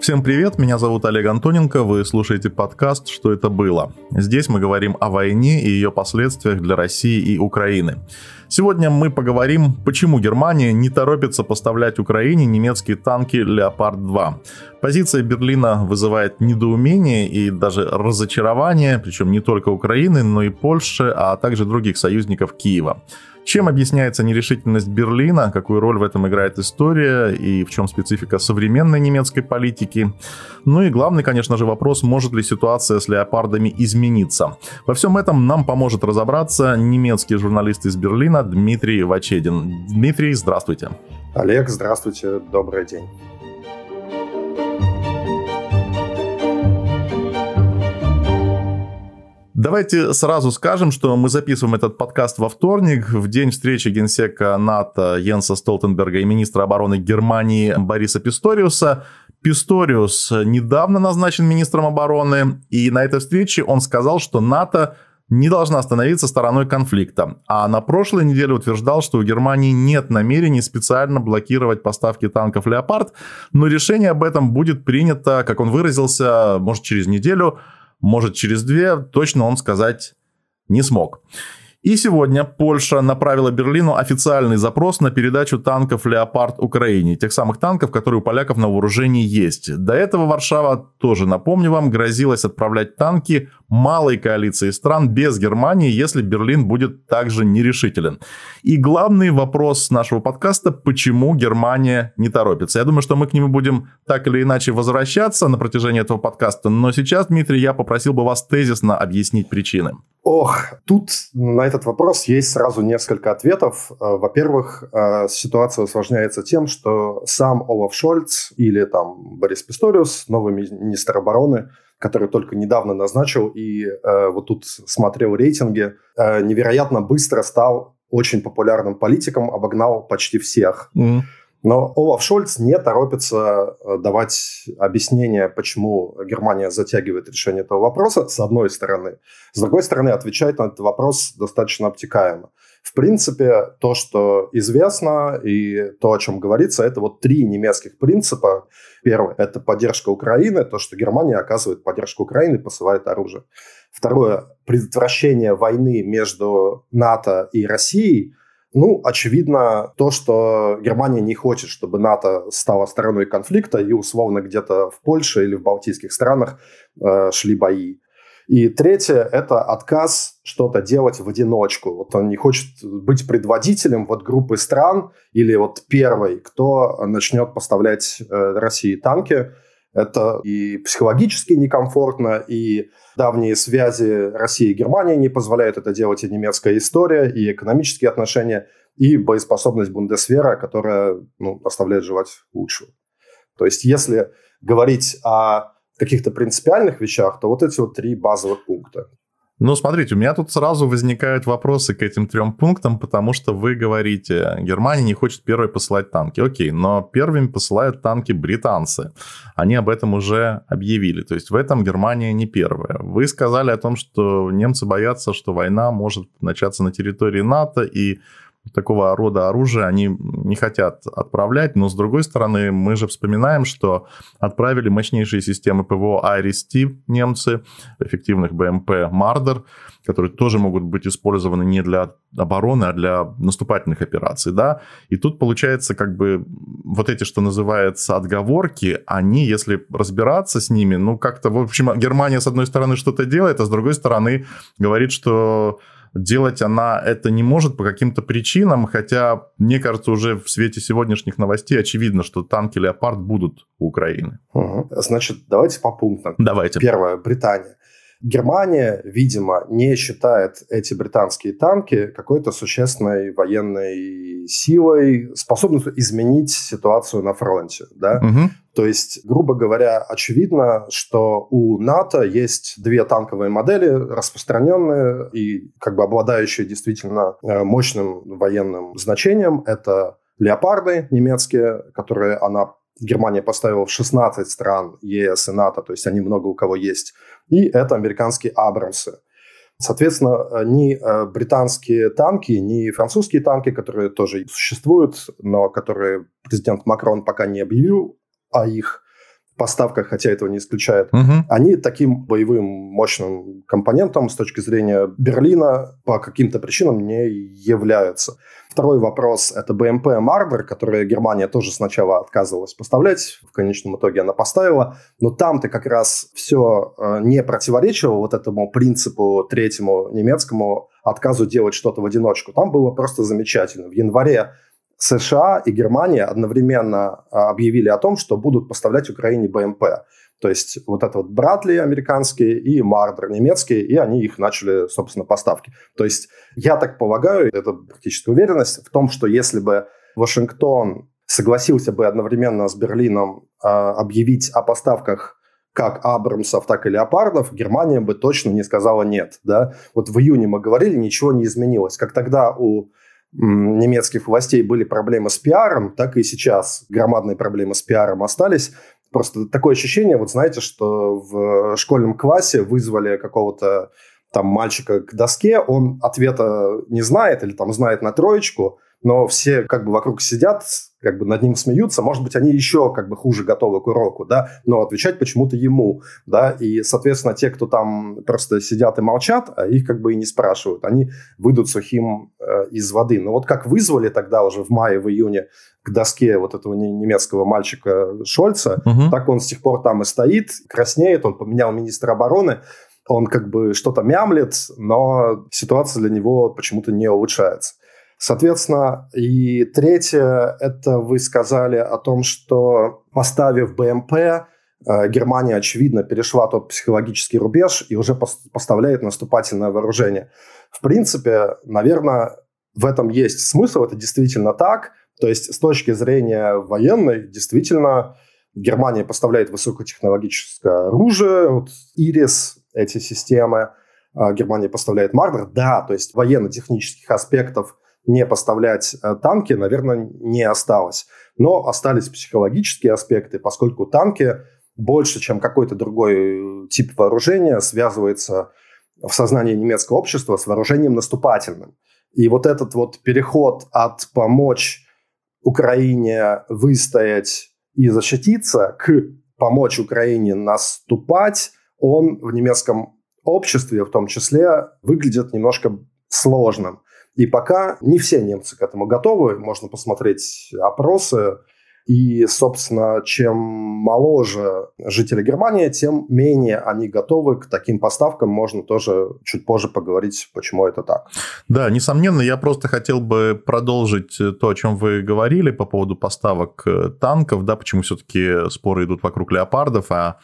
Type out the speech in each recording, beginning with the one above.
Всем привет, меня зовут Олег Антоненко, вы слушаете подкаст «Что это было?». Здесь мы говорим о войне и ее последствиях для России и Украины. Сегодня мы поговорим, почему Германия не торопится поставлять Украине немецкие танки «Леопард-2». Позиция Берлина вызывает недоумение и даже разочарование, причем не только Украины, но и Польши, а также других союзников Киева. Чем объясняется нерешительность Берлина, какую роль в этом играет история и в чем специфика современной немецкой политики? Ну и главный, конечно же, вопрос, может ли ситуация с леопардами измениться? Во всем этом нам поможет разобраться немецкий журналист из Берлина Дмитрий Вачедин. Дмитрий, здравствуйте. Олег, здравствуйте, добрый день. Давайте сразу скажем, что мы записываем этот подкаст во вторник, в день встречи генсека НАТО Йенса Столтенберга и министра обороны Германии Бориса Писториуса. Писториус недавно назначен министром обороны, и на этой встрече он сказал, что НАТО не должна становиться стороной конфликта. А на прошлой неделе утверждал, что у Германии нет намерений специально блокировать поставки танков «Леопард», но решение об этом будет принято, как он выразился, может, через неделю – может, через две, точно он сказать не смог. И сегодня Польша направила Берлину официальный запрос на передачу танков «Леопард» Украине, тех самых танков, которые у поляков на вооружении есть. До этого Варшава, тоже напомню вам, грозилась отправлять танки малой коалиции стран без Германии, если Берлин будет также нерешителен. И главный вопрос нашего подкаста – почему Германия не торопится? Я думаю, что мы к нему будем так или иначе возвращаться на протяжении этого подкаста, но сейчас, Дмитрий, я попросил бы вас тезисно объяснить причины. Ох, тут на этот вопрос есть сразу несколько ответов. Э, во-первых, э, ситуация усложняется тем, что сам Олаф Шольц или там Борис Писториус, новый министр обороны, который только недавно назначил и э, вот тут смотрел рейтинги, э, невероятно быстро стал очень популярным политиком, обогнал почти всех. Mm-hmm. Но Олаф Шольц не торопится э, давать объяснение, почему Германия затягивает решение этого вопроса, с одной стороны. С другой стороны, отвечает на этот вопрос достаточно обтекаемо. В принципе, то, что известно и то, о чем говорится, это вот три немецких принципа. Первое – это поддержка Украины, то, что Германия оказывает поддержку Украины и посылает оружие. Второе – предотвращение войны между НАТО и Россией – ну, очевидно, то, что Германия не хочет, чтобы НАТО стала стороной конфликта, и условно где-то в Польше или в Балтийских странах э, шли бои. И третье – это отказ что-то делать в одиночку. Вот он не хочет быть предводителем вот группы стран или вот первой, кто начнет поставлять э, России танки – это и психологически некомфортно, и давние связи России и Германии не позволяют это делать, и немецкая история, и экономические отношения, и боеспособность Бундесвера, которая ну, оставляет желать лучшего. То есть если говорить о каких-то принципиальных вещах, то вот эти вот три базовых пункта. Ну, смотрите, у меня тут сразу возникают вопросы к этим трем пунктам, потому что вы говорите, Германия не хочет первой посылать танки. Окей, но первыми посылают танки британцы. Они об этом уже объявили. То есть в этом Германия не первая. Вы сказали о том, что немцы боятся, что война может начаться на территории НАТО, и такого рода оружия они не хотят отправлять, но с другой стороны, мы же вспоминаем, что отправили мощнейшие системы ПВО IRIS-T немцы, эффективных БМП «Мардер», которые тоже могут быть использованы не для обороны, а для наступательных операций, да, и тут получается как бы вот эти, что называется, отговорки, они, если разбираться с ними, ну как-то, в общем, Германия с одной стороны что-то делает, а с другой стороны говорит, что делать она это не может по каким-то причинам, хотя, мне кажется, уже в свете сегодняшних новостей очевидно, что танки «Леопард» будут у Украины. Угу. Значит, давайте по пунктам. Давайте. Первое, Британия. Германия, видимо, не считает эти британские танки какой-то существенной военной силой, способностью изменить ситуацию на фронте. Да? Угу. То есть, грубо говоря, очевидно, что у НАТО есть две танковые модели, распространенные и как бы обладающие действительно э, мощным военным значением. Это леопарды немецкие, которые она Германия поставила в 16 стран ЕС и НАТО, то есть они много у кого есть. И это американские Абрамсы. Соответственно, э, ни э, британские танки, ни французские танки, которые тоже существуют, но которые президент Макрон пока не объявил, о их поставках, хотя этого не исключает, угу. они таким боевым мощным компонентом с точки зрения Берлина по каким-то причинам не являются. Второй вопрос – это БМП эм «Мардер», которые Германия тоже сначала отказывалась поставлять, в конечном итоге она поставила, но там-то как раз все э, не противоречило вот этому принципу третьему немецкому отказу делать что-то в одиночку. Там было просто замечательно. В январе США и Германия одновременно а, объявили о том, что будут поставлять Украине БМП. То есть вот это вот Братли американские и Мардер немецкие, и они их начали, собственно, поставки. То есть я так полагаю, это практически уверенность в том, что если бы Вашингтон согласился бы одновременно с Берлином э, объявить о поставках как Абрамсов, так и Леопардов, Германия бы точно не сказала нет. Да? Вот в июне мы говорили, ничего не изменилось. Как тогда у немецких властей были проблемы с пиаром, так и сейчас громадные проблемы с пиаром остались. Просто такое ощущение, вот знаете, что в школьном классе вызвали какого-то там мальчика к доске, он ответа не знает или там знает на троечку, но все как бы вокруг сидят, как бы над ним смеются, может быть, они еще как бы хуже готовы к уроку, да, но отвечать почему-то ему, да, и, соответственно, те, кто там просто сидят и молчат, а их как бы и не спрашивают, они выйдут сухим э, из воды. Но вот как вызвали тогда уже в мае, в июне к доске вот этого немецкого мальчика Шольца, угу. так он с тех пор там и стоит, краснеет, он поменял министра обороны, он как бы что-то мямлет, но ситуация для него почему-то не улучшается. Соответственно, и третье, это вы сказали о том, что поставив БМП, э, Германия, очевидно, перешла тот психологический рубеж и уже поставляет наступательное вооружение. В принципе, наверное, в этом есть смысл, это действительно так. То есть с точки зрения военной, действительно, Германия поставляет высокотехнологическое оружие, вот Ирис, эти системы, а Германия поставляет Мардер. Да, то есть военно-технических аспектов не поставлять э, танки, наверное, не осталось. Но остались психологические аспекты, поскольку танки больше, чем какой-то другой э, тип вооружения, связывается в сознании немецкого общества с вооружением наступательным. И вот этот вот переход от помочь Украине выстоять и защититься к помочь Украине наступать, он в немецком обществе в том числе выглядит немножко сложным. И пока не все немцы к этому готовы. Можно посмотреть опросы и, собственно, чем моложе жители Германии, тем менее они готовы к таким поставкам. Можно тоже чуть позже поговорить, почему это так. Да, несомненно, я просто хотел бы продолжить то, о чем вы говорили по поводу поставок э, танков, да, почему все-таки споры идут вокруг леопардов, а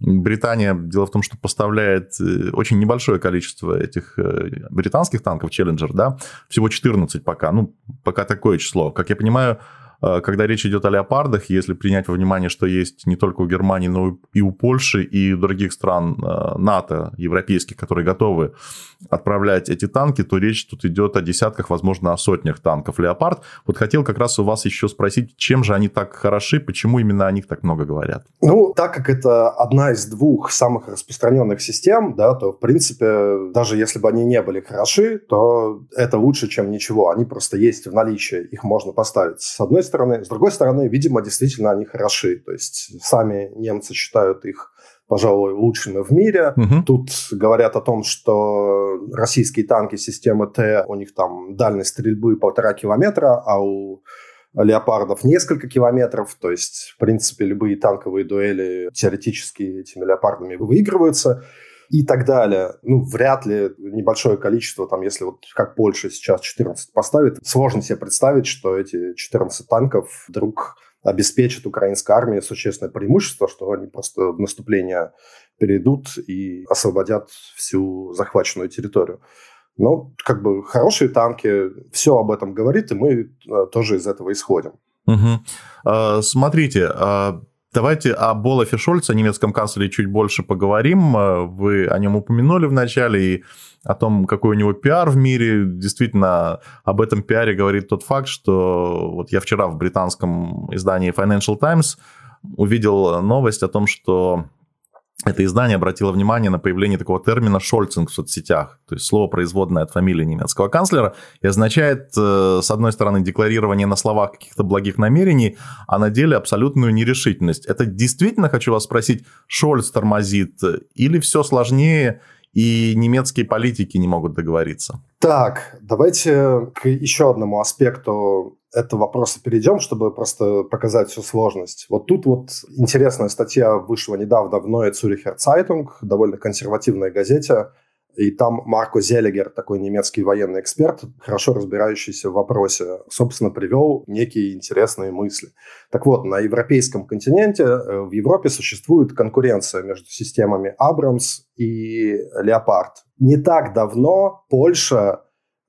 Британия, дело в том, что поставляет э, очень небольшое количество этих э, британских танков Челленджер, да, всего 14 пока, ну, пока такое число. Как я понимаю, Э, когда речь идет о леопардах, если принять во внимание, что есть не только у Германии, но и у Польши и у других стран э, НАТО, европейских, которые готовы отправлять эти танки, то речь тут идет о десятках, возможно, о сотнях танков «Леопард». Вот хотел как раз у вас еще спросить, чем же они так хороши, почему именно о них так много говорят? Ну, так как это одна из двух самых распространенных систем, да, то, в принципе, даже если бы они не были хороши, то это лучше, чем ничего. Они просто есть в наличии, их можно поставить с одной стороны, стороны. С другой стороны, видимо, действительно они хороши. То есть сами немцы считают их, пожалуй, лучшими в мире. Угу. Тут говорят о том, что российские танки системы Т, у них там дальность стрельбы полтора километра, а у леопардов несколько километров, то есть, в принципе, любые танковые дуэли теоретически этими леопардами выигрываются и так далее. Ну, вряд ли небольшое количество, там, если вот как Польша сейчас 14 поставит, сложно себе представить, что эти 14 танков вдруг обеспечат украинской армии существенное преимущество, что они просто в наступление перейдут и освободят всю захваченную территорию. Но ну, как бы хорошие танки, все об этом говорит, и мы э, тоже из этого исходим. Угу. А, смотрите, а Давайте о Болофе Шольце, немецком канцлере, чуть больше поговорим. Э, вы о нем упомянули в начале, и о том, какой у него пиар в мире. Действительно, об этом пиаре говорит тот факт, что вот я вчера в британском издании Financial Times увидел новость о том, что это издание обратило внимание на появление такого термина «шольцинг» в соцсетях, то есть слово, производное от фамилии немецкого канцлера, и означает, э, с одной стороны, декларирование на словах каких-то благих намерений, а на деле абсолютную нерешительность. Это действительно, хочу вас спросить, Шольц тормозит э, или все сложнее, и немецкие политики не могут договориться. Так, давайте к еще одному аспекту этого вопроса перейдем, чтобы просто показать всю сложность. Вот тут вот интересная статья вышла недавно в Neue Zürcher Zeitung, довольно консервативной газете, и там Марко Зелегер, такой немецкий военный эксперт, хорошо разбирающийся в вопросе, собственно, привел некие интересные мысли. Так вот, на европейском континенте, э, в Европе существует конкуренция между системами Абрамс и Леопард. Не так давно Польша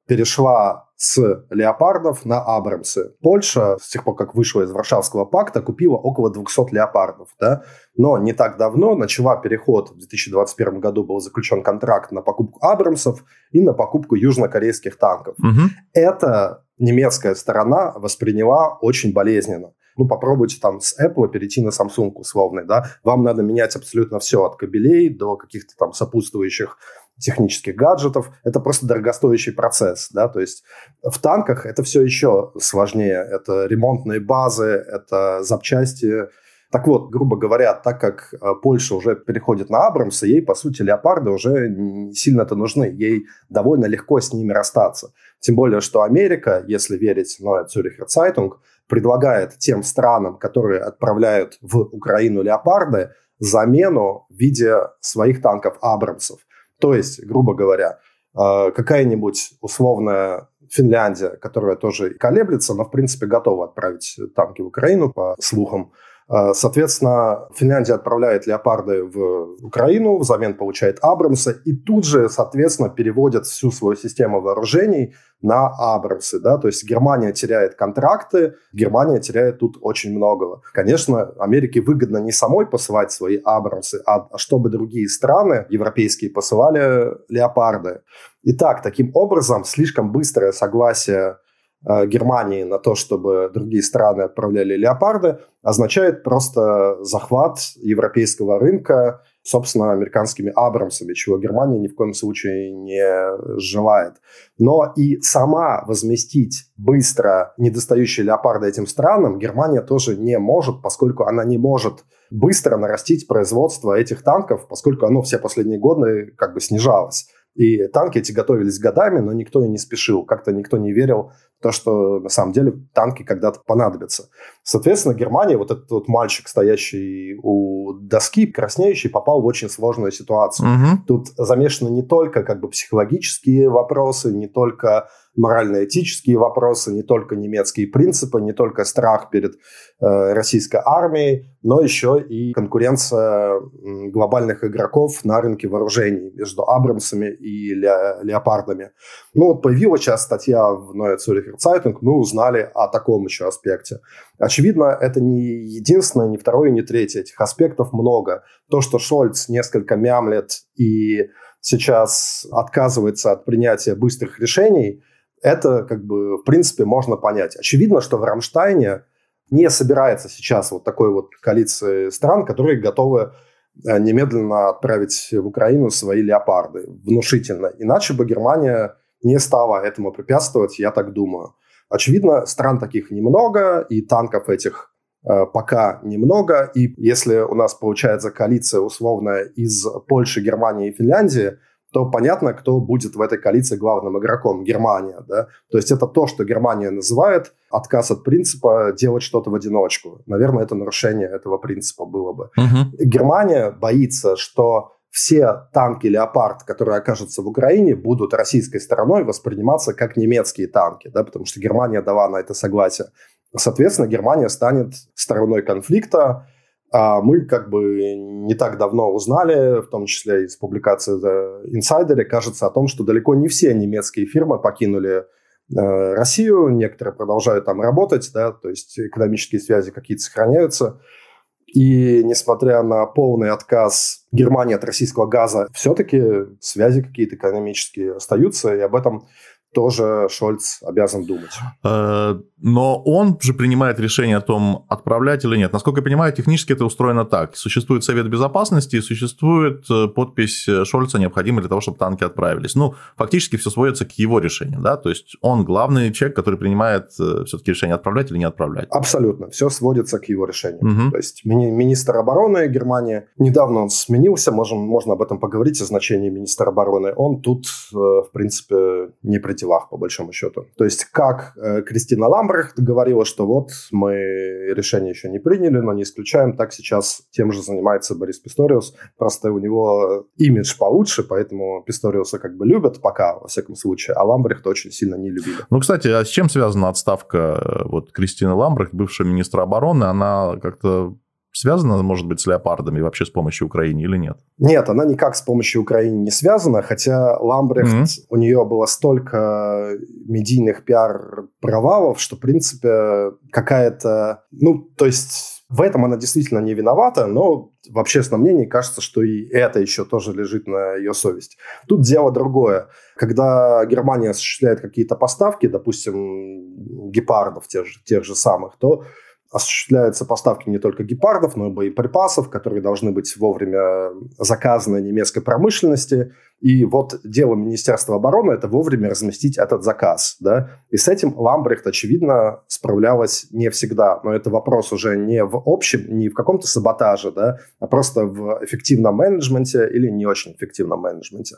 перешла с леопардов на Абрамсы. Польша, с тех пор, как вышла из Варшавского пакта, купила около 200 леопардов. Да? Но не так давно, начала переход, в 2021 году был заключен контракт на покупку Абрамсов и на покупку южнокорейских танков. Угу. Это немецкая сторона восприняла очень болезненно ну, попробуйте там с Apple перейти на Samsung условный, да, вам надо менять абсолютно все, от кабелей до каких-то там сопутствующих технических гаджетов, это просто дорогостоящий процесс, да, то есть в танках это все еще сложнее, это ремонтные базы, это запчасти, так вот, грубо говоря, так как а, Польша уже переходит на Абрамса, ей, по сути, леопарды уже не сильно-то нужны. Ей довольно легко с ними расстаться. Тем более, что Америка, если верить Ноя Цюрихер Цайтунг, предлагает тем странам, которые отправляют в Украину леопарды, замену в виде своих танков Абрамсов. То есть, грубо говоря, а, какая-нибудь условная Финляндия, которая тоже колеблется, но, в принципе, готова отправить танки в Украину, по слухам, Э, соответственно, Финляндия отправляет леопарды в Украину, взамен получает Абрамса, и тут же, соответственно, переводят всю свою систему вооружений на Абрамсы. Да? То есть Германия теряет контракты, Германия теряет тут очень многого. Конечно, Америке выгодно не самой посылать свои Абрамсы, а, а чтобы другие страны европейские посылали леопарды. Итак, таким образом, слишком быстрое согласие Э, Германии на то, чтобы другие страны отправляли леопарды, означает просто захват европейского рынка, собственно, американскими абрамсами, чего Германия ни в коем случае не желает. Но и сама возместить быстро недостающие леопарды этим странам Германия тоже не может, поскольку она не может быстро нарастить производство этих танков, поскольку оно все последние годы как бы снижалось. И танки эти готовились годами, но никто и не спешил. Как-то никто не верил в то, что на самом деле танки когда-то понадобятся. Соответственно, Германия, вот этот вот мальчик, стоящий у доски, краснеющий, попал в очень сложную ситуацию. Угу. Тут замешаны не только как бы психологические вопросы, не только морально-этические вопросы, не только немецкие принципы, не только страх перед э, российской армией, но еще и конкуренция глобальных игроков на рынке вооружений между Абрамсами и ле- Леопардами. Ну вот появилась сейчас статья в Neue Zürcher Zeitung, мы узнали о таком еще аспекте. Очевидно, это не единственное, не второе, не третье. Этих аспектов много. То, что Шольц несколько мямлет и сейчас отказывается от принятия быстрых решений – это, как бы, в принципе, можно понять. Очевидно, что в Рамштайне не собирается сейчас вот такой вот коалиции стран, которые готовы э, немедленно отправить в Украину свои леопарды внушительно. Иначе бы Германия не стала этому препятствовать, я так думаю. Очевидно, стран таких немного, и танков этих э, пока немного. И если у нас получается коалиция условная из Польши, Германии и Финляндии – то понятно, кто будет в этой коалиции главным игроком – Германия. Да? То есть это то, что Германия называет отказ от принципа делать что-то в одиночку. Наверное, это нарушение этого принципа было бы. Угу. Германия боится, что все танки «Леопард», которые окажутся в Украине, будут российской стороной восприниматься как немецкие танки, да, потому что Германия дала на это согласие. Соответственно, Германия станет стороной конфликта, а мы как бы не так давно узнали, в том числе из публикации The Insider, кажется о том, что далеко не все немецкие фирмы покинули э, Россию, некоторые продолжают там работать, да, то есть экономические связи какие-то сохраняются. И несмотря на полный отказ Германии от российского газа, все-таки связи какие-то экономические остаются, и об этом тоже Шольц обязан думать. Э, но он же принимает решение о том, отправлять или нет. Насколько я понимаю, технически это устроено так. Существует Совет Безопасности, и существует э, подпись э, Шольца, необходимая для того, чтобы танки отправились. Ну, фактически все сводится к его решению, да? То есть он главный человек, который принимает все-таки решение отправлять или не отправлять. Абсолютно. Все сводится к его решению. Угу. То есть мини- министр обороны Германии, недавно он сменился, можем, можно об этом поговорить, о значении министра обороны. Он тут, в принципе, не претендует делах, по большому счету. То есть, как э, Кристина Ламбрехт говорила, что вот мы решение еще не приняли, но не исключаем, так сейчас тем же занимается Борис Писториус. Просто у него э, имидж получше, поэтому Писториуса как бы любят пока, во всяком случае, а Ламбрехт очень сильно не любили. Ну, кстати, а с чем связана отставка э, вот Кристины Ламбрехт, бывшая министра обороны? Она как-то связана, может быть, с леопардами вообще с помощью Украины или нет? Нет, она никак с помощью Украины не связана, хотя Ламбрехт, mm-hmm. у нее было столько медийных пиар-провалов, что, в принципе, какая-то... Ну, то есть в этом она действительно не виновата, но в общественном мнении кажется, что и это еще тоже лежит на ее совести. Тут дело другое. Когда Германия осуществляет какие-то поставки, допустим, гепардов тех же, тех же самых, то осуществляются поставки не только гепардов, но и боеприпасов, которые должны быть вовремя заказаны немецкой промышленности. И вот дело Министерства обороны – это вовремя разместить этот заказ. Да? И с этим Ламбрехт, очевидно, справлялась не всегда. Но это вопрос уже не в общем, не в каком-то саботаже, да? а просто в эффективном менеджменте или не очень эффективном менеджменте.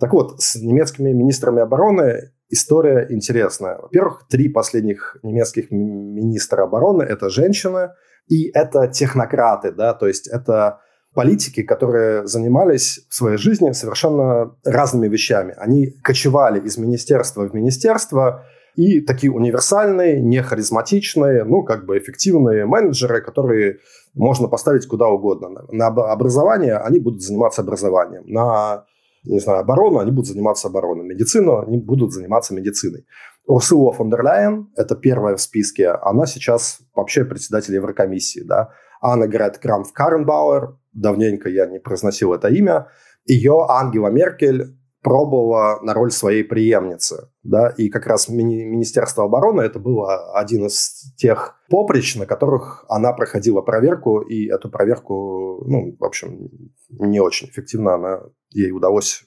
Так вот, с немецкими министрами обороны История интересная. Во-первых, три последних немецких министра обороны – это женщины, и это технократы, да, то есть это политики, которые занимались в своей жизни совершенно разными вещами. Они кочевали из министерства в министерство, и такие универсальные, не харизматичные, ну, как бы эффективные менеджеры, которые можно поставить куда угодно. На образование они будут заниматься образованием. На не знаю, оборону, они будут заниматься обороной, медицину, они будут заниматься медициной. Урсула фон дер Ляйен, это первая в списке, она сейчас вообще председатель Еврокомиссии, да. Анна Грет Крамф Каренбауэр, давненько я не произносил это имя, ее Ангела Меркель пробовала на роль своей преемницы. Да? И как раз мини- Министерство обороны это было один из тех поприч на которых она проходила проверку, и эту проверку, ну, в общем, не очень эффективно она, ей удалось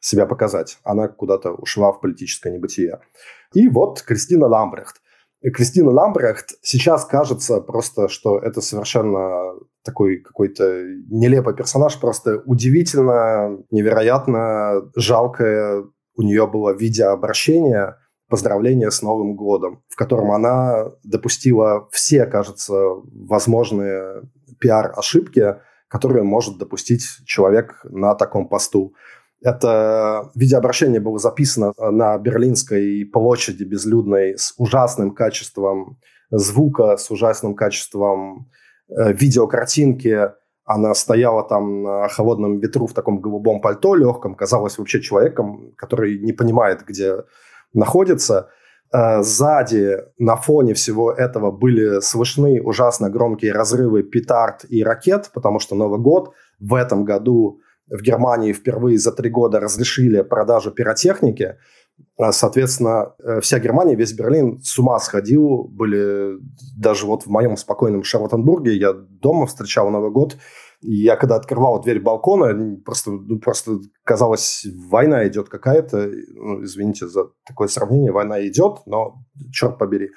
себя показать. Она куда-то ушла в политическое небытие. И вот Кристина Ламбрехт. Кристина Ламбрехт сейчас кажется просто, что это совершенно такой какой-то нелепый персонаж, просто удивительно, невероятно жалкое у нее было видеообращение поздравления с Новым годом, в котором она допустила все, кажется, возможные пиар-ошибки, которые может допустить человек на таком посту. Это э, видеообращение было записано э, на Берлинской площади безлюдной с ужасным качеством звука, с ужасным качеством э, видеокартинки. Она стояла там на холодном ветру в таком голубом пальто легком, казалась вообще человеком, который не понимает, где находится. сзади, на фоне всего этого, были слышны ужасно громкие разрывы петард и ракет, потому что Новый год в этом году в Германии впервые за три года разрешили продажу пиротехники. А, соответственно, э, вся Германия, весь Берлин с ума сходил. Были даже вот в моем спокойном Шарлоттенбурге, я дома встречал Новый год, И я когда открывал дверь балкона, просто, ну, просто казалось, война идет какая-то. Ну, извините за такое сравнение, война идет, но черт побери.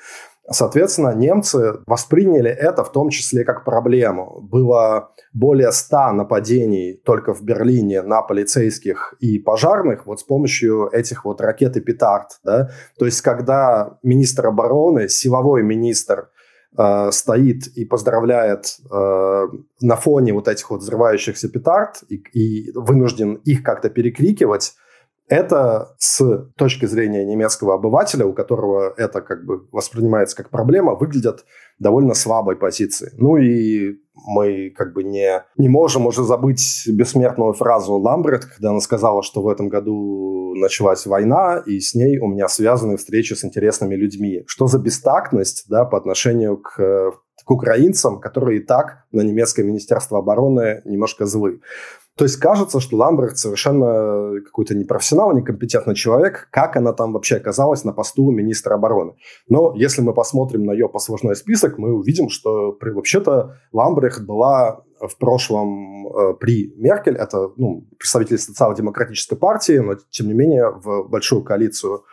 Соответственно, немцы восприняли это в том числе как проблему. Было более ста нападений только в Берлине на полицейских и пожарных вот с помощью этих вот ракет и петард. Да? То есть, когда министр обороны, силовой министр, э, стоит и поздравляет э, на фоне вот этих вот взрывающихся петард и, и вынужден их как-то перекрикивать, это с точки зрения немецкого обывателя, у которого это как бы воспринимается как проблема, выглядят довольно слабой позиции. Ну и мы как бы не, не можем уже забыть бессмертную фразу Ламбрет, когда она сказала, что в этом году началась война, и с ней у меня связаны встречи с интересными людьми. Что за бестактность да, по отношению к, к украинцам, которые и так на немецкое Министерство обороны немножко злы. То есть кажется, что Ламберт совершенно э, какой-то непрофессионал, а некомпетентный человек. Как она там вообще оказалась на посту министра обороны? Но если мы посмотрим на ее послужной список, мы увидим, что вообще-то Ламбрехт была в прошлом э, при Меркель, это ну, представитель социал-демократической партии, но тем не менее в большую коалицию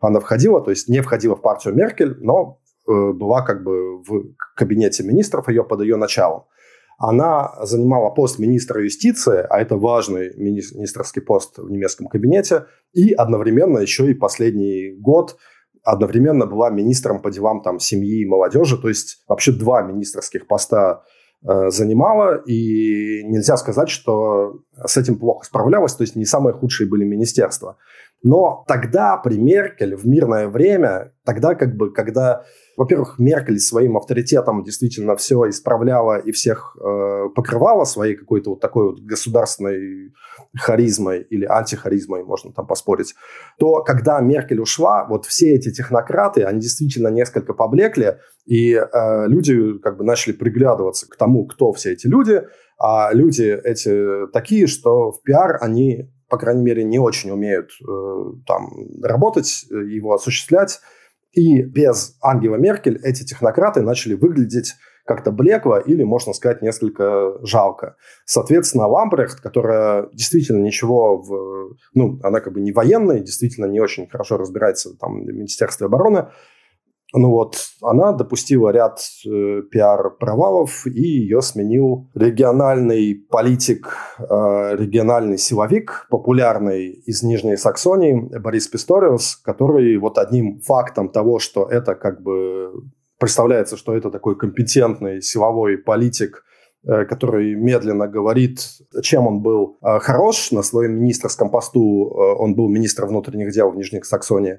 она входила, то есть не входила в партию Меркель, но э, была как бы в кабинете министров ее под ее началом она занимала пост министра юстиции, а это важный министерский пост в немецком кабинете, и одновременно еще и последний год одновременно была министром по делам там, семьи и молодежи, то есть вообще два министерских поста э, занимала, и нельзя сказать, что с этим плохо справлялась, то есть не самые худшие были министерства. Но тогда при Меркель в мирное время, тогда как бы, когда во-первых, Меркель своим авторитетом действительно все исправляла и всех э, покрывала своей какой-то вот такой вот государственной харизмой или антихаризмой, можно там поспорить, то когда Меркель ушла, вот все эти технократы, они действительно несколько поблекли, и э, люди как бы начали приглядываться к тому, кто все эти люди, а люди эти такие, что в пиар они, по крайней мере, не очень умеют э, там работать, э, его осуществлять, и без Ангела Меркель эти технократы начали выглядеть как-то блекло или, можно сказать, несколько жалко. Соответственно, Ламбрехт, которая действительно ничего в... Ну, она как бы не военная, действительно не очень хорошо разбирается там в Министерстве обороны, ну вот, она допустила ряд э, пиар-провалов, и ее сменил региональный политик, э, региональный силовик, популярный из Нижней Саксонии, Борис Писториус, который вот одним фактом того, что это как бы представляется, что это такой компетентный силовой политик, Э, который медленно говорит, чем он был э, хорош на своем министерском посту, э, он был министром внутренних дел в Нижней Саксонии,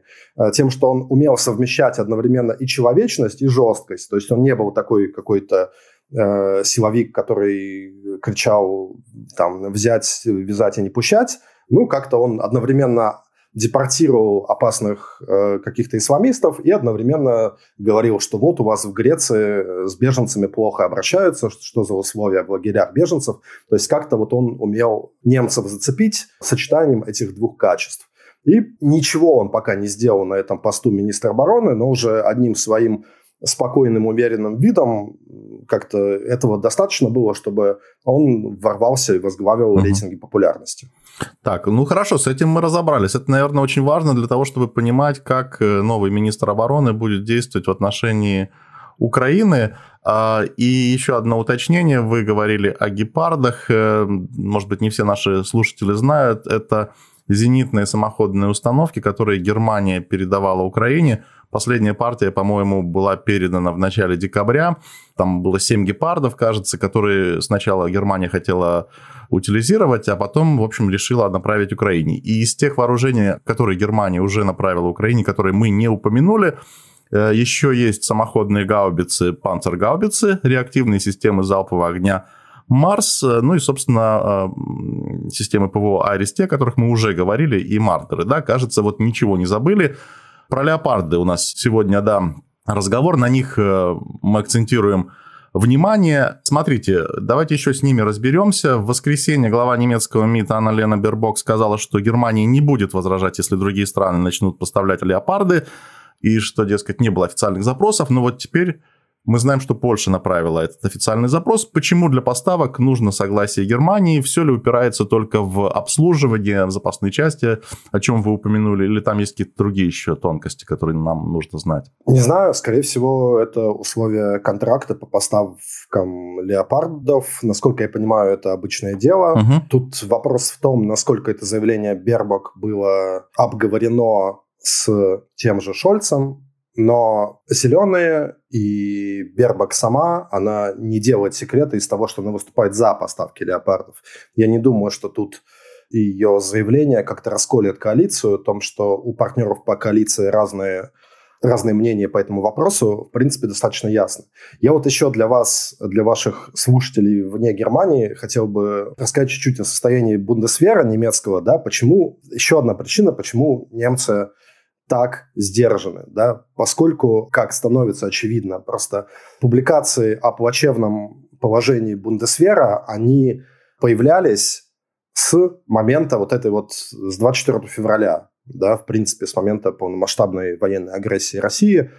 тем, что он умел совмещать одновременно и человечность, и жесткость. То есть он не был такой какой-то силовик, который кричал там взять, вязать и не пущать. Ну, как-то он одновременно депортировал опасных э, каких-то исламистов и одновременно говорил, что вот у вас в Греции э, с беженцами плохо обращаются, что, что за условия в лагерях беженцев. То есть как-то вот он умел немцев зацепить сочетанием этих двух качеств. И ничего он пока не сделал на этом посту министра обороны, но уже одним своим спокойным, уверенным видом, как-то этого достаточно было, чтобы он ворвался и возглавил uh-huh. рейтинги популярности. Так, ну хорошо, с этим мы разобрались. Это, наверное, очень важно для того, чтобы понимать, как э, новый министр обороны будет действовать в отношении Украины. А, и еще одно уточнение. Вы говорили о гепардах. Э, может быть, не все наши слушатели знают. Это зенитные самоходные установки, которые Германия передавала Украине. Последняя партия, по-моему, была передана в начале декабря. Там было 7 гепардов, кажется, которые сначала Германия хотела утилизировать, а потом, в общем, решила направить Украине. И из тех вооружений, которые Германия уже направила Украине, которые мы не упомянули, э, еще есть самоходные гаубицы, панцергаубицы, реактивные системы залпового огня Марс, э, ну и, собственно, э, системы ПВО Айрис, о которых мы уже говорили, и Мартеры. Да, кажется, вот ничего не забыли. Про леопарды у нас сегодня, да, разговор. На них э, мы акцентируем внимание. Смотрите, давайте еще с ними разберемся. В воскресенье глава немецкого МИД Анна Лена Бербок сказала, что Германия не будет возражать, если другие страны начнут поставлять леопарды, и что, дескать, не было официальных запросов. Но вот теперь мы знаем, что Польша направила этот официальный запрос. Почему для поставок нужно согласие Германии? Все ли упирается только в обслуживание, в запасные части, о чем вы упомянули? Или там есть какие-то другие еще тонкости, которые нам нужно знать? Не знаю. Скорее всего, это условия контракта по поставкам леопардов. Насколько я понимаю, это обычное дело. Угу. Тут вопрос в том, насколько это заявление Бербок было обговорено с тем же Шольцем, но зеленые и Бербак сама, она не делает секрета из того, что она выступает за поставки леопардов. Я не думаю, что тут ее заявление как-то расколет коалицию о том, что у партнеров по коалиции разные, разные мнения по этому вопросу, в принципе, достаточно ясно. Я вот еще для вас, для ваших слушателей вне Германии, хотел бы рассказать чуть-чуть о состоянии бундесвера немецкого, да, почему, еще одна причина, почему немцы так сдержаны, да, поскольку, как становится очевидно, просто публикации о плачевном положении Бундесвера, они появлялись с момента вот этой вот, с 24 февраля, да, в принципе, с момента полномасштабной военной агрессии России,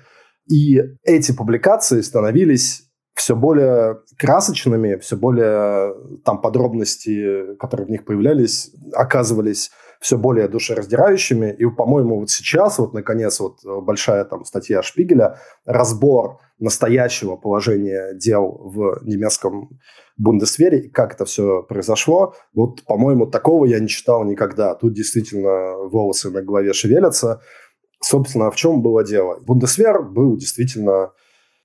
и эти публикации становились все более красочными, все более там подробности, которые в них появлялись, оказывались все более душераздирающими. И, по-моему, вот сейчас, вот, наконец, вот э, большая там статья Шпигеля, разбор настоящего положения дел в немецком Бундесвере и как это все произошло. Вот, по-моему, такого я не читал никогда. Тут действительно волосы на голове шевелятся. Собственно, в чем было дело? Бундесвер был действительно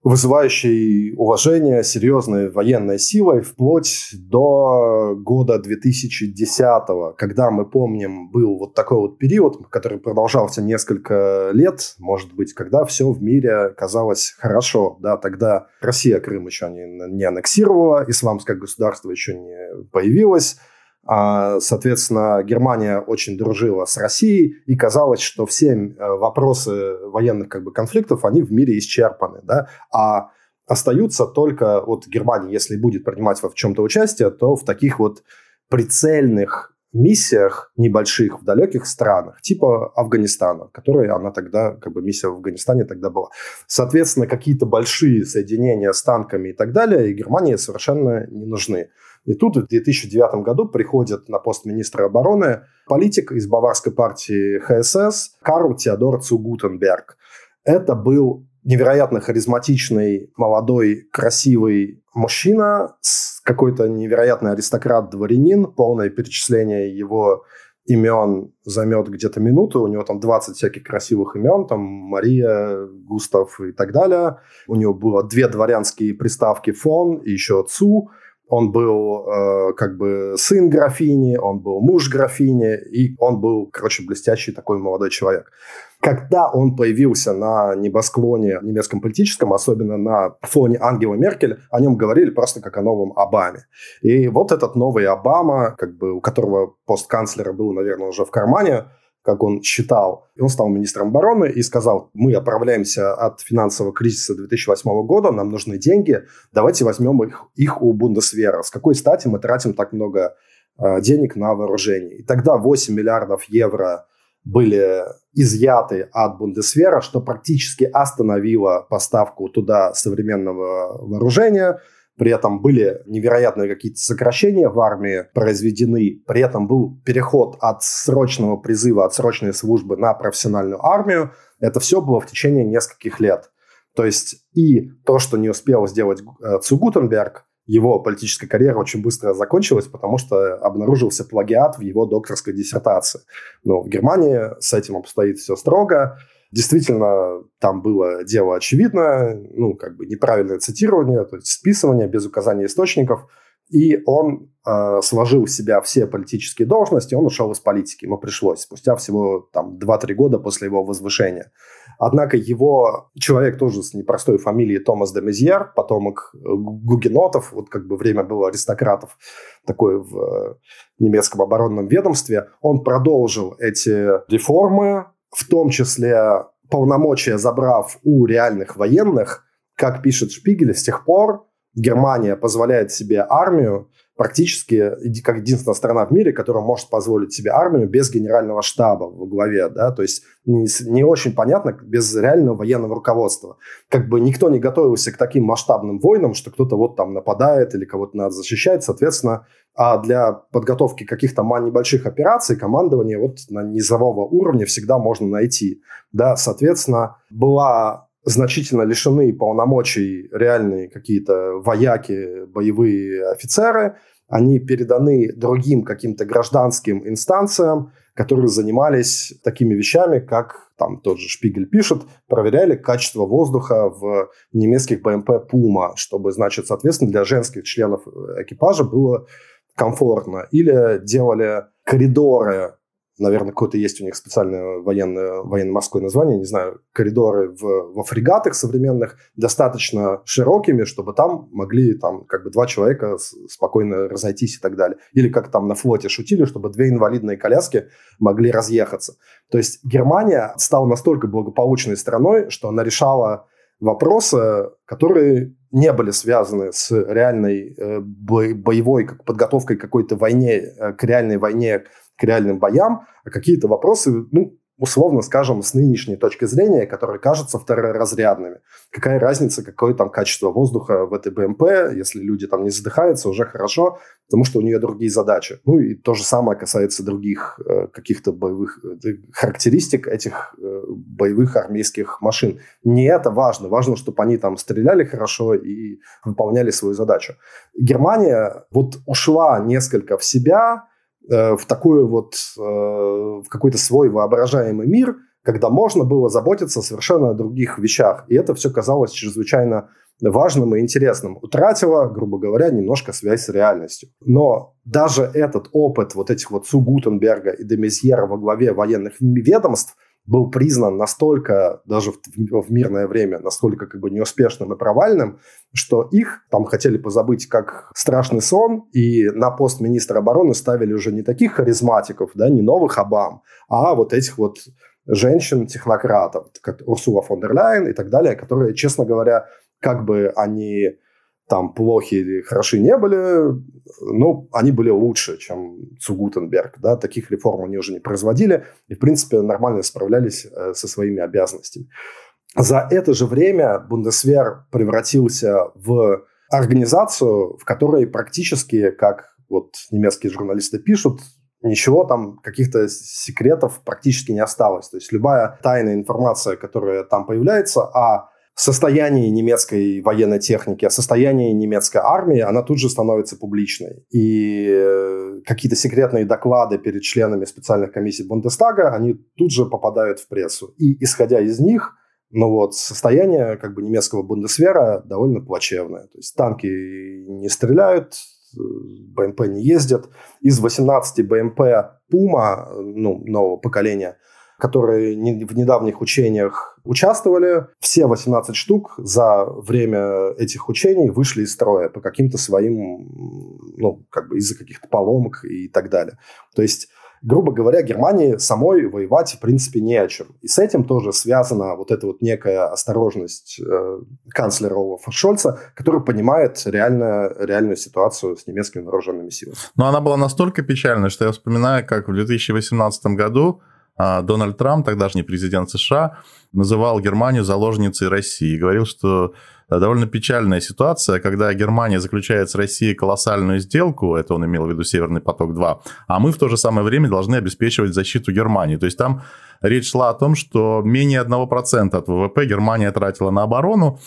вызывающей уважение серьезной военной силой вплоть до года 2010, когда, мы помним, был вот такой вот период, который продолжался несколько лет, может быть, когда все в мире казалось хорошо. Да, тогда Россия Крым еще не, не аннексировала, исламское государство еще не появилось, а, соответственно, Германия очень дружила с Россией, и казалось, что все э, вопросы военных как бы, конфликтов, они в мире исчерпаны. Да? А остаются только, вот Германия, если будет принимать в чем-то участие, то в таких вот прицельных миссиях небольших в далеких странах, типа Афганистана, которая она тогда, как бы миссия в Афганистане тогда была. Соответственно, какие-то большие соединения с танками и так далее, и Германии совершенно не нужны. И тут в 2009 году приходит на пост министра обороны политик из баварской партии ХСС Карл Теодор Цугутенберг. Это был невероятно харизматичный, молодой, красивый мужчина, какой-то невероятный аристократ-дворянин, полное перечисление его имен займет где-то минуту. У него там 20 всяких красивых имен, там Мария, Густав и так далее. У него было две дворянские приставки фон и еще Цу. Он был э, как бы сын графини, он был муж графини, и он был, короче, блестящий такой молодой человек. Когда он появился на небосклоне немецком политическом, особенно на фоне Ангела Меркель, о нем говорили просто как о новом Обаме. И вот этот новый Обама, как бы, у которого пост канцлера был, наверное, уже в кармане, как он считал. он стал министром обороны и сказал, мы оправляемся от финансового кризиса 2008 года, нам нужны деньги, давайте возьмем их, их у Бундесвера. С какой стати мы тратим так много э, денег на вооружение? И тогда 8 миллиардов евро были изъяты от Бундесвера, что практически остановило поставку туда современного вооружения – при этом были невероятные какие-то сокращения в армии произведены. При этом был переход от срочного призыва, от срочной службы на профессиональную армию. Это все было в течение нескольких лет. То есть и то, что не успел сделать э, Цугутенберг, его политическая карьера очень быстро закончилась, потому что обнаружился плагиат в его докторской диссертации. Но в Германии с этим обстоит все строго. Действительно, там было дело очевидное, ну, как бы неправильное цитирование, то есть списывание без указания источников. И он э, сложил в себя все политические должности, он ушел из политики, ему пришлось, спустя всего там 2-3 года после его возвышения. Однако его человек тоже с непростой фамилией Томас де Мезьер, потомок э, гугенотов, вот как бы время было аристократов, такой в немецком оборонном ведомстве, он продолжил эти реформы, в том числе полномочия забрав у реальных военных, как пишет Шпигель, с тех пор Германия позволяет себе армию, практически как единственная страна в мире, которая может позволить себе армию без генерального штаба во главе, да, то есть не, не очень понятно без реального военного руководства. Как бы никто не готовился к таким масштабным войнам, что кто-то вот там нападает или кого-то надо защищать, соответственно, а для подготовки каких-то небольших операций командование вот на низового уровня всегда можно найти, да, соответственно, была значительно лишены полномочий реальные какие-то вояки, боевые офицеры, они переданы другим каким-то гражданским инстанциям, которые занимались такими вещами, как там тот же Шпигель пишет, проверяли качество воздуха в немецких БМП «Пума», чтобы, значит, соответственно, для женских членов э, экипажа было комфортно. Или делали коридоры наверное, какое-то есть у них специальное военное, военно-морское название, не знаю, коридоры в, во фрегатах современных достаточно широкими, чтобы там могли там как бы два человека спокойно разойтись и так далее. Или как там на флоте шутили, чтобы две инвалидные коляски могли разъехаться. То есть Германия стала настолько благополучной страной, что она решала вопросы, которые не были связаны с реальной э, боевой как подготовкой к какой-то войне, э, к реальной войне к реальным боям, а какие-то вопросы, ну, условно скажем, с нынешней точки зрения, которые кажутся второразрядными. Какая разница, какое там качество воздуха в этой БМП, если люди там не задыхаются, уже хорошо, потому что у нее другие задачи. Ну и то же самое касается других э, каких-то боевых э, характеристик этих э, боевых армейских машин. Не это важно. Важно, чтобы они там стреляли хорошо и выполняли свою задачу. Германия вот ушла несколько в себя, Э, в такой вот, э, в какой-то свой воображаемый мир, когда можно было заботиться совершенно о других вещах. И это все казалось чрезвычайно важным и интересным. Утратила, грубо говоря, немножко связь с реальностью. Но даже этот опыт вот этих вот Су Гутенберга и Демезьера во главе военных ведомств – был признан настолько, даже в, в мирное время, настолько как бы неуспешным и провальным, что их там хотели позабыть как страшный сон, и на пост министра обороны ставили уже не таких харизматиков, да, не новых Обам, а вот этих вот женщин-технократов, как Урсула фон дер Ляйен и так далее, которые, честно говоря, как бы они там плохи или хороши не были, но они были лучше, чем Цугутенберг. Да? Таких реформ они уже не производили и, в принципе, нормально справлялись э, со своими обязанностями. За это же время Бундесвер превратился в организацию, в которой практически, как вот немецкие журналисты пишут, ничего там, каких-то секретов практически не осталось. То есть любая тайная информация, которая там появляется, а состоянии немецкой военной техники, о состоянии немецкой армии, она тут же становится публичной. И э, какие-то секретные доклады перед членами специальных комиссий Бундестага, они тут же попадают в прессу. И исходя из них, ну вот, состояние как бы немецкого бундесвера довольно плачевное. То есть танки не стреляют, э, БМП не ездят. Из 18 БМП «Пума», ну, нового поколения – которые в недавних учениях участвовали. Все 18 штук за время этих учений вышли из строя по каким-то своим, ну, как бы из-за каких-то поломок и так далее. То есть грубо говоря, Германии самой воевать, в принципе, не о чем. И с этим тоже связана вот эта вот некая осторожность э, канцлера Олафа Шольца, который понимает реально, реальную ситуацию с немецкими вооруженными силами. Но она была настолько печальна, что я вспоминаю, как в 2018 году а, Дональд Трамп, тогдашний президент США, называл Германию заложницей России говорил, что э, довольно печальная ситуация, когда Германия заключает с Россией колоссальную сделку, это он имел в виду «Северный поток-2», а мы в то же самое время должны обеспечивать защиту Германии. То есть там речь шла о том, что менее 1% от ВВП Германия тратила на оборону,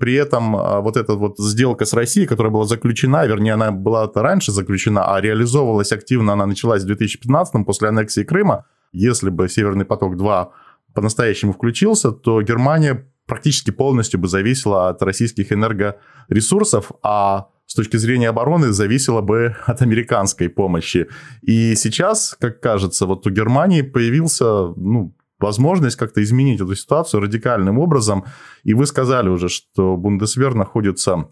при этом а, вот эта вот сделка с Россией, которая была заключена, вернее, она была раньше заключена, а реализовывалась активно, она началась в 2015 после аннексии Крыма, если бы «Северный поток-2» по-настоящему включился, то Германия практически полностью бы зависела от российских энергоресурсов, а с точки зрения обороны зависела бы от американской помощи. И сейчас, как кажется, вот у Германии появился ну, возможность как-то изменить эту ситуацию радикальным образом. И вы сказали уже, что Бундесвер находится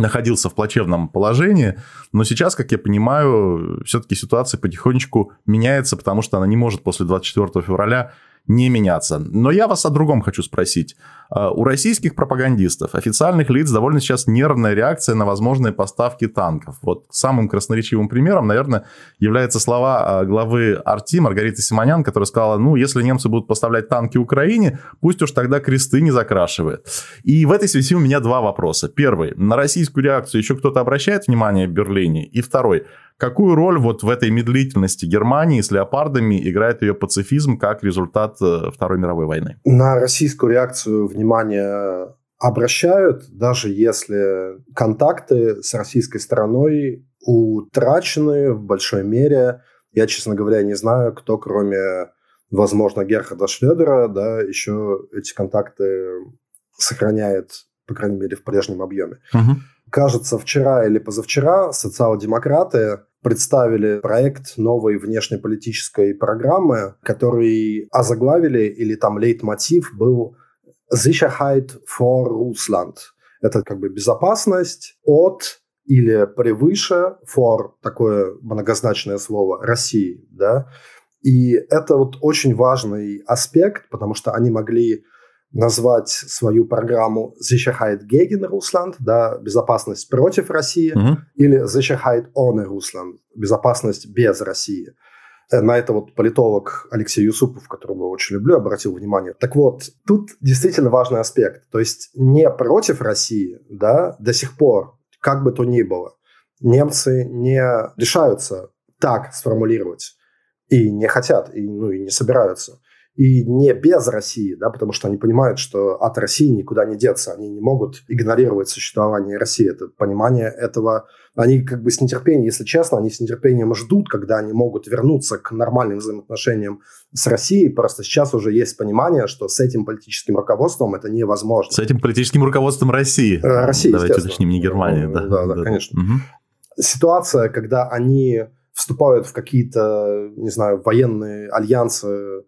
находился в плачевном положении, но сейчас, как я понимаю, все-таки ситуация потихонечку меняется, потому что она не может после 24 февраля не меняться. Но я вас о другом хочу спросить. А, у российских пропагандистов, официальных лиц довольно сейчас нервная реакция на возможные поставки танков. Вот самым красноречивым примером, наверное, являются слова а, главы Арти Маргариты Симонян, которая сказала, ну, если немцы будут поставлять танки Украине, пусть уж тогда кресты не закрашивает. И в этой связи у меня два вопроса. Первый. На российскую реакцию еще кто-то обращает внимание в Берлине? И второй. Какую роль вот в этой медлительности Германии с леопардами играет ее пацифизм как результат э, Второй мировой войны? На российскую реакцию внимание обращают, даже если контакты с российской стороной утрачены в большой мере. Я, честно говоря, не знаю, кто, кроме, возможно, Герхарда Шредера, да, еще эти контакты сохраняет, по крайней мере, в прежнем объеме. Uh-huh кажется, вчера или позавчера социал-демократы представили проект новой внешнеполитической программы, который озаглавили, или там лейтмотив был «Sicherheit for Russland». Это как бы безопасность от или превыше for, такое многозначное слово, России, да, и это вот очень важный аспект, потому что они могли назвать свою программу «Защищает Геген Русланд», да, «Безопасность против России», угу. или «Защищает он Русланд», «Безопасность без России». Э, на это вот политолог Алексей Юсупов, которого я очень люблю, обратил внимание. Так вот, тут действительно важный аспект. То есть не против России, да, до сих пор, как бы то ни было, немцы не решаются так сформулировать. И не хотят, и, ну, и не собираются и не без России, да, потому что они понимают, что от России никуда не деться, они не могут игнорировать существование России, это понимание этого, они как бы с нетерпением, если честно, они с нетерпением ждут, когда они могут вернуться к нормальным взаимоотношениям с Россией, просто сейчас уже есть понимание, что с этим политическим руководством это невозможно. С этим политическим руководством России. Э, России, Давайте уточним, не Германия. Да, да, да, да конечно. Угу. Ситуация, когда они вступают в какие-то, не знаю, военные альянсы,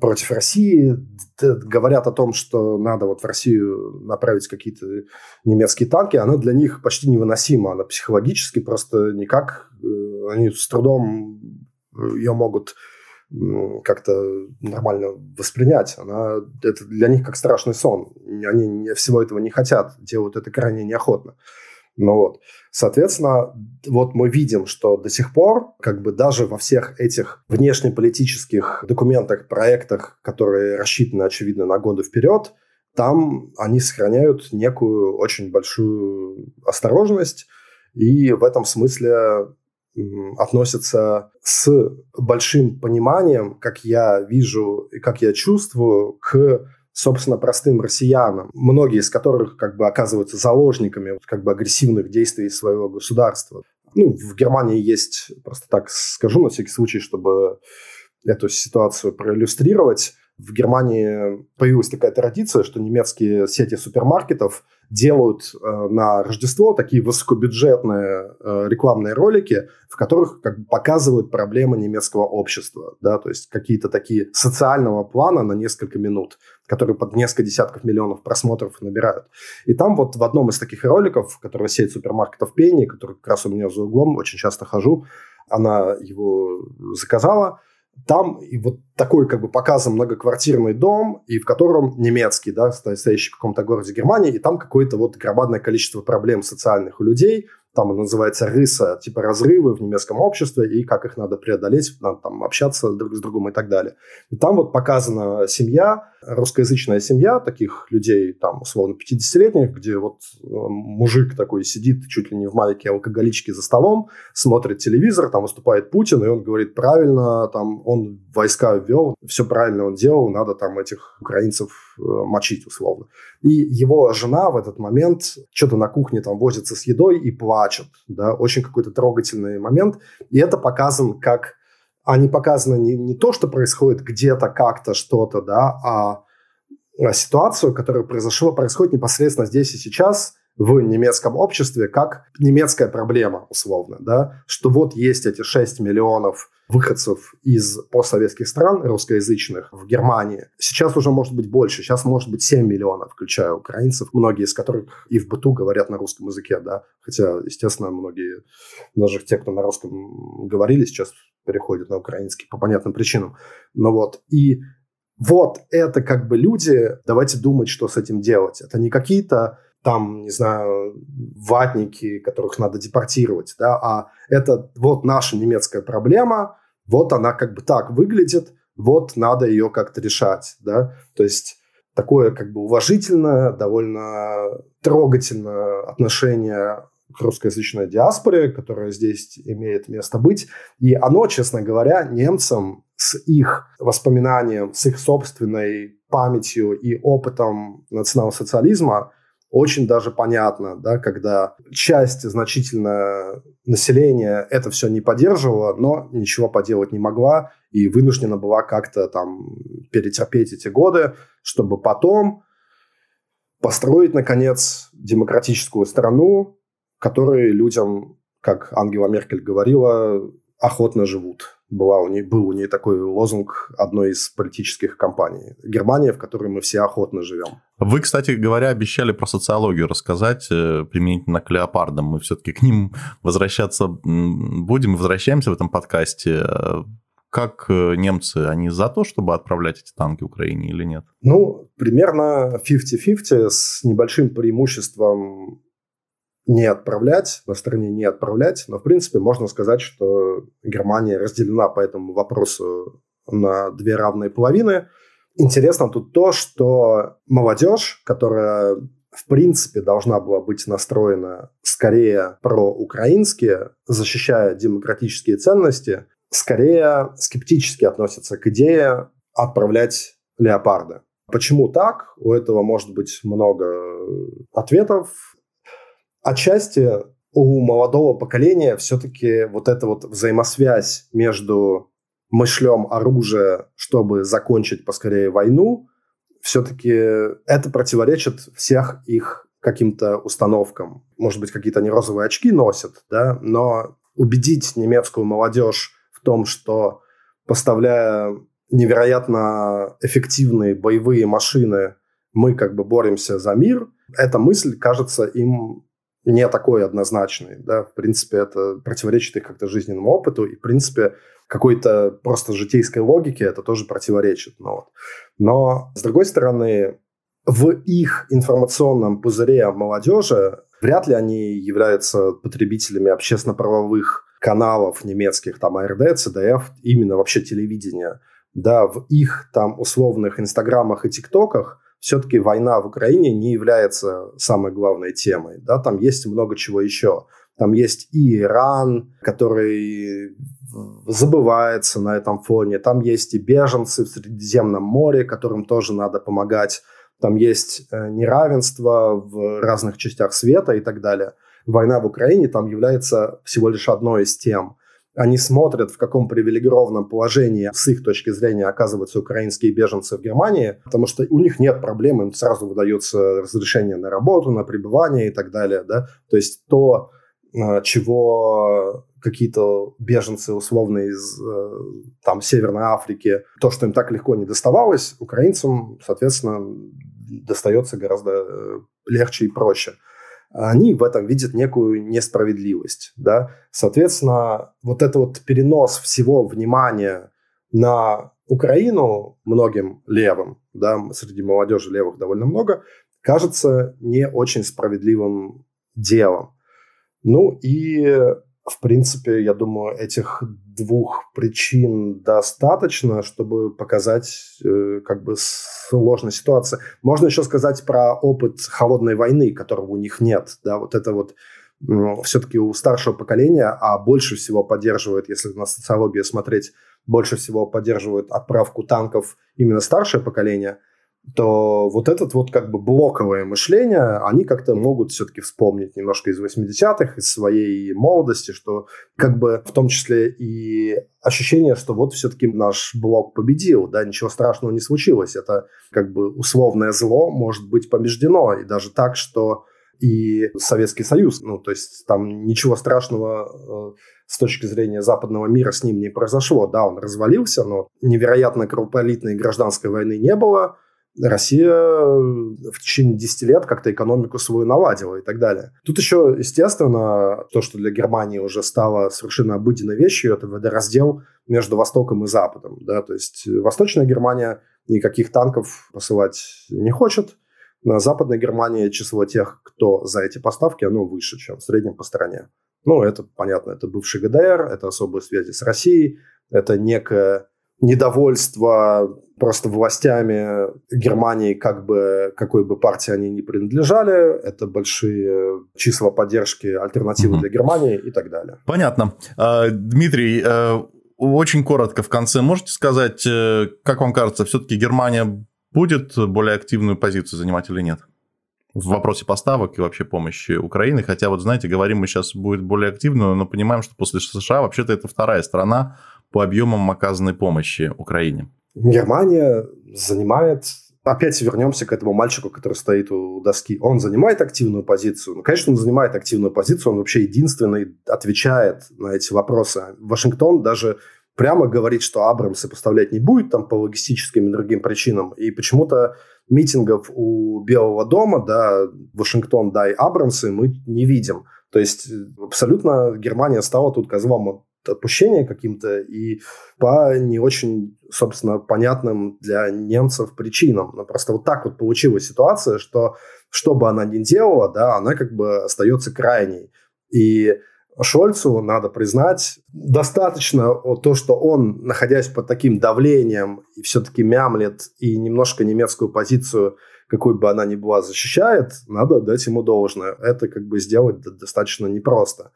против России, говорят о том, что надо вот в Россию направить какие-то немецкие танки, она для них почти невыносима, она психологически просто никак, э, они с трудом ее могут как-то нормально воспринять. Она, это для них как страшный сон. Они всего этого не хотят, делают это крайне неохотно. Ну вот, соответственно, вот мы видим, что до сих пор, как бы даже во всех этих внешнеполитических документах, проектах, которые рассчитаны, очевидно, на годы вперед, там они сохраняют некую очень большую осторожность и в этом смысле относятся с большим пониманием, как я вижу и как я чувствую, к собственно, простым россиянам, многие из которых как бы оказываются заложниками как бы агрессивных действий своего государства. Ну, в Германии есть, просто так скажу на всякий случай, чтобы эту ситуацию проиллюстрировать, в Германии появилась такая традиция, что немецкие сети супермаркетов – делают э, на Рождество такие высокобюджетные э, рекламные ролики, в которых как бы, показывают проблемы немецкого общества, да, то есть какие-то такие социального плана на несколько минут, которые под несколько десятков миллионов просмотров набирают. И там вот в одном из таких роликов, который сеть супермаркетов Пенни, который как раз у меня за углом, очень часто хожу, она его заказала – там и вот такой как бы показан многоквартирный дом, и в котором немецкий, да, стоящий в каком-то городе Германии, и там какое-то вот громадное количество проблем социальных у людей, там называется рыса, типа разрывы в немецком обществе, и как их надо преодолеть, надо там общаться друг с другом и так далее. И там вот показана семья, русскоязычная семья таких людей, там, условно, 50-летних, где вот э, мужик такой сидит чуть ли не в маленькой алкоголичке за столом, смотрит телевизор, там выступает Путин, и он говорит правильно, там, он войска ввел, все правильно он делал, надо там этих украинцев э, мочить, условно. И его жена в этот момент что-то на кухне там возится с едой и плачет, да, очень какой-то трогательный момент, и это показан как а не показано не, не то, что происходит где-то, как-то, что-то, да, а, а ситуацию, которая произошла, происходит непосредственно здесь и сейчас в немецком обществе, как немецкая проблема, условно, да, что вот есть эти 6 миллионов выходцев из постсоветских стран русскоязычных в Германии. Сейчас уже может быть больше, сейчас может быть 7 миллионов, включая украинцев, многие из которых и в быту говорят на русском языке, да, хотя, естественно, многие, даже те, кто на русском говорили, сейчас переходят на украинский по понятным причинам. Ну вот, и вот это как бы люди, давайте думать, что с этим делать. Это не какие-то там, не знаю, ватники, которых надо депортировать, да, а это вот наша немецкая проблема, вот она как бы так выглядит, вот надо ее как-то решать, да, то есть такое как бы уважительное, довольно трогательное отношение русскоязычной диаспоре, которая здесь имеет место быть. И оно, честно говоря, немцам с их воспоминанием, с их собственной памятью и опытом национал-социализма очень даже понятно, да, когда часть значительное населения это все не поддерживала, но ничего поделать не могла и вынуждена была как-то там перетерпеть эти годы, чтобы потом построить, наконец, демократическую страну, которые людям, как Ангела Меркель говорила, охотно живут. Была у нее, был у нее такой лозунг одной из политических компаний. Германия, в которой мы все охотно живем. Вы, кстати говоря, обещали про социологию рассказать э, применительно к леопардам. Мы все-таки к ним возвращаться будем, возвращаемся в этом подкасте. Как э, немцы, они за то, чтобы отправлять эти танки Украине или нет? Ну, примерно 50-50 с небольшим преимуществом не отправлять, на стороне не отправлять, но, в принципе, можно сказать, что Германия разделена по этому вопросу на две равные половины. Интересно тут то, что молодежь, которая в принципе должна была быть настроена скорее проукраински, защищая демократические ценности, скорее скептически относится к идее отправлять леопарда. Почему так? У этого может быть много ответов, Отчасти у молодого поколения все-таки вот эта вот взаимосвязь между мы шлем оружие, чтобы закончить поскорее войну, все-таки это противоречит всех их каким-то установкам. Может быть, какие-то они розовые очки носят, да, но убедить немецкую молодежь в том, что поставляя невероятно эффективные боевые машины, мы как бы боремся за мир, эта мысль кажется им не такой однозначный, да, в принципе, это противоречит их как-то жизненному опыту, и, в принципе, какой-то просто житейской логике это тоже противоречит, но ну вот. но, с другой стороны, в их информационном пузыре молодежи вряд ли они являются потребителями общественно-правовых каналов немецких, там, АРД, ЦДФ, именно вообще телевидения, да, в их там условных инстаграмах и тиктоках все-таки война в Украине не является самой главной темой. Да? Там есть много чего еще. Там есть и Иран, который забывается на этом фоне. Там есть и беженцы в Средиземном море, которым тоже надо помогать. Там есть э, неравенство в разных частях света и так далее. Война в Украине там является всего лишь одной из тем. Они смотрят, в каком привилегированном положении с их точки зрения оказываются украинские беженцы в Германии, потому что у них нет проблем, им сразу выдается разрешение на работу, на пребывание и так далее. Да? То есть то, э, чего какие-то беженцы условно из э, там, Северной Африки, то, что им так легко не доставалось, украинцам, соответственно, достается гораздо э, легче и проще они в этом видят некую несправедливость. Да? Соответственно, вот этот вот перенос всего внимания на Украину многим левым, да, среди молодежи левых довольно много, кажется не очень справедливым делом. Ну и в принципе, я думаю, этих двух причин достаточно, чтобы показать э, как бы сложная ситуация. Можно еще сказать про опыт холодной войны, которого у них нет. Да, вот это вот э, все-таки у старшего поколения, а больше всего поддерживает, если на социологию смотреть, больше всего поддерживает отправку танков именно старшее поколение – то вот этот вот как бы блоковое мышление, они как-то могут все-таки вспомнить немножко из 80-х, из своей молодости, что как бы в том числе и ощущение, что вот все-таки наш блок победил, да, ничего страшного не случилось, это как бы условное зло может быть побеждено, и даже так, что и Советский Союз. Ну, то есть там ничего страшного э, с точки зрения западного мира с ним не произошло. Да, он развалился, но невероятно кровопролитной гражданской войны не было. Россия э, в течение 10 лет как-то экономику свою наладила и так далее. Тут еще, естественно, то, что для Германии уже стало совершенно обыденной вещью, это водораздел между Востоком и Западом. Да? То есть э, Восточная Германия никаких танков посылать не хочет. На Западной Германии число тех, кто за эти поставки, оно выше, чем в среднем по стране. Ну, это понятно, это бывший ГДР, это особые связи с Россией, это некая недовольство просто властями Германии, как бы, какой бы партии они ни принадлежали. Это большие числа поддержки альтернативы mm-hmm. для Германии и так далее. Понятно. А, Дмитрий, э, очень коротко в конце можете сказать, э, как вам кажется, все-таки Германия будет более активную позицию занимать или нет? в вопросе поставок и вообще помощи Украины. Хотя вот, знаете, говорим мы сейчас будет более активную, но понимаем, что после США вообще-то это вторая страна по объемам оказанной помощи Украине? Германия занимает опять вернемся к этому мальчику, который стоит у доски. Он занимает активную позицию. Ну, конечно, он занимает активную позицию. Он вообще единственный отвечает на эти вопросы. Вашингтон даже прямо говорит, что Абрамсы поставлять не будет там по логистическим и другим причинам. И почему-то митингов у Белого дома, да, Вашингтон, да, и Абрамсы мы не видим. То есть э, абсолютно Германия стала тут козлом отпущение каким-то и по не очень, собственно, понятным для немцев причинам. Но просто вот так вот получилась ситуация, что что бы она ни делала, да, она как бы остается крайней. И Шольцу, надо признать, достаточно то, что он, находясь под таким давлением, и все-таки мямлет и немножко немецкую позицию, какой бы она ни была, защищает, надо дать ему должное. Это как бы сделать достаточно непросто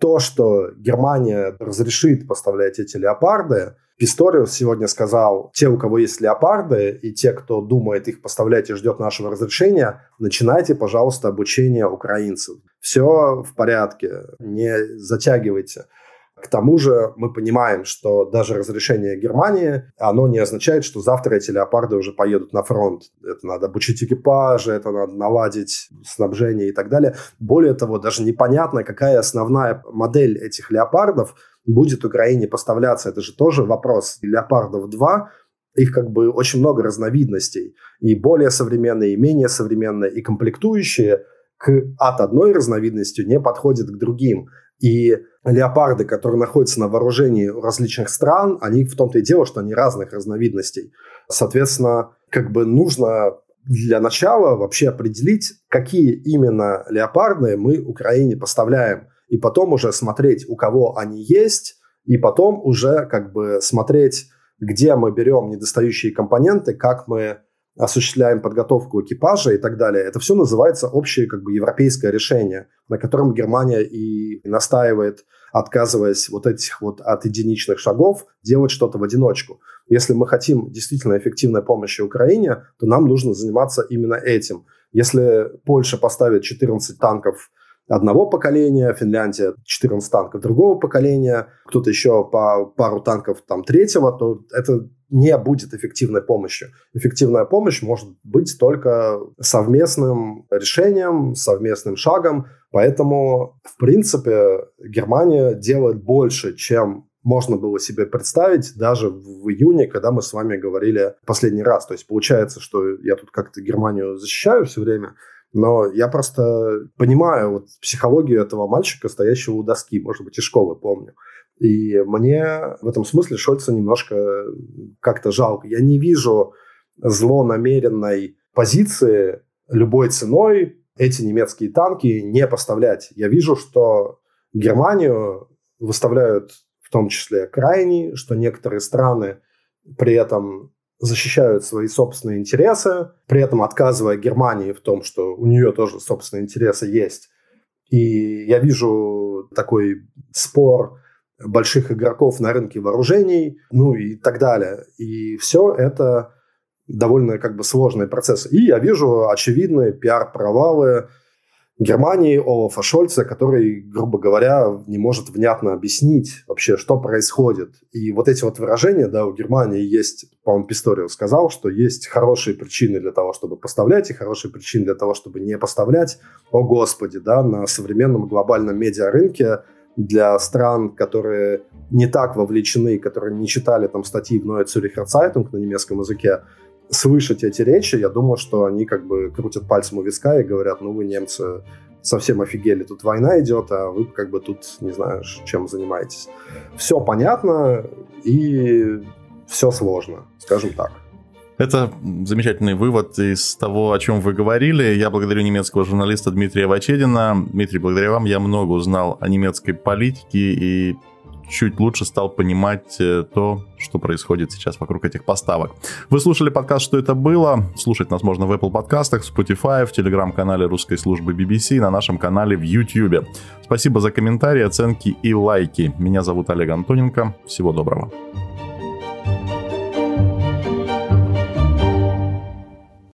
то, что Германия разрешит поставлять эти леопарды, Писториус сегодня сказал, те, у кого есть леопарды, и те, кто думает их поставлять и ждет нашего разрешения, начинайте, пожалуйста, обучение украинцев. Все в порядке, не затягивайте. К тому же мы понимаем, что даже разрешение Германии, оно не означает, что завтра эти леопарды уже поедут на фронт. Это надо обучить экипажи, это надо наладить снабжение и так далее. Более того, даже непонятно, какая основная модель этих леопардов будет Украине поставляться. Это же тоже вопрос. Леопардов 2 их как бы очень много разновидностей. И более современные, и менее современные, и комплектующие к, от одной разновидности не подходят к другим. И леопарды, которые находятся на вооружении различных стран, они в том-то и дело, что они разных разновидностей. Соответственно, как бы нужно для начала вообще определить, какие именно леопарды мы Украине поставляем, и потом уже смотреть, у кого они есть, и потом уже как бы смотреть, где мы берем недостающие компоненты, как мы осуществляем подготовку экипажа и так далее. Это все называется общее как бы европейское решение, на котором Германия и настаивает, отказываясь вот этих вот от единичных шагов, делать что-то в одиночку. Если мы хотим действительно эффективной помощи Украине, то нам нужно заниматься именно этим. Если Польша поставит 14 танков одного поколения, Финляндия 14 танков другого поколения, кто-то еще по пару танков там третьего, то это не будет эффективной помощью. Эффективная помощь может быть только совместным решением, совместным шагом. Поэтому, в принципе, Германия делает больше, чем можно было себе представить даже в июне, когда мы с вами говорили последний раз. То есть получается, что я тут как-то Германию защищаю все время, но я просто понимаю вот психологию этого мальчика, стоящего у доски, может быть, из школы помню. И мне в этом смысле Шольца немножко как-то жалко. Я не вижу злонамеренной позиции любой ценой эти немецкие танки не поставлять. Я вижу, что Германию выставляют в том числе крайние, что некоторые страны при этом защищают свои собственные интересы, при этом отказывая Германии в том, что у нее тоже собственные интересы есть. И я вижу такой спор больших игроков на рынке вооружений, ну и так далее. И все это довольно как бы сложный процесс. И я вижу очевидные пиар-провалы Германии Олафа Шольца, который, грубо говоря, не может внятно объяснить вообще, что происходит. И вот эти вот выражения, да, у Германии есть, по-моему, Писториус сказал, что есть хорошие причины для того, чтобы поставлять, и хорошие причины для того, чтобы не поставлять. О, Господи, да, на современном глобальном медиарынке для стран, которые не так вовлечены, которые не читали там статьи в Neue Zürcher Zeitung на немецком языке, слышать эти речи, я думал, что они как бы крутят пальцем у виска и говорят, ну вы немцы совсем офигели, тут война идет, а вы как бы тут, не знаю, чем занимаетесь. Все понятно и все сложно, скажем так. Это замечательный вывод из того, о чем вы говорили. Я благодарю немецкого журналиста Дмитрия Вачедина. Дмитрий, благодаря вам я много узнал о немецкой политике и чуть лучше стал понимать э, то, что происходит сейчас вокруг этих поставок. Вы слушали подкаст «Что это было?». Слушать нас можно в Apple подкастах, Spotify, в телеграм-канале русской службы BBC и на нашем канале в YouTube. Спасибо за комментарии, оценки и лайки. Меня зовут Олег Антоненко. Всего доброго.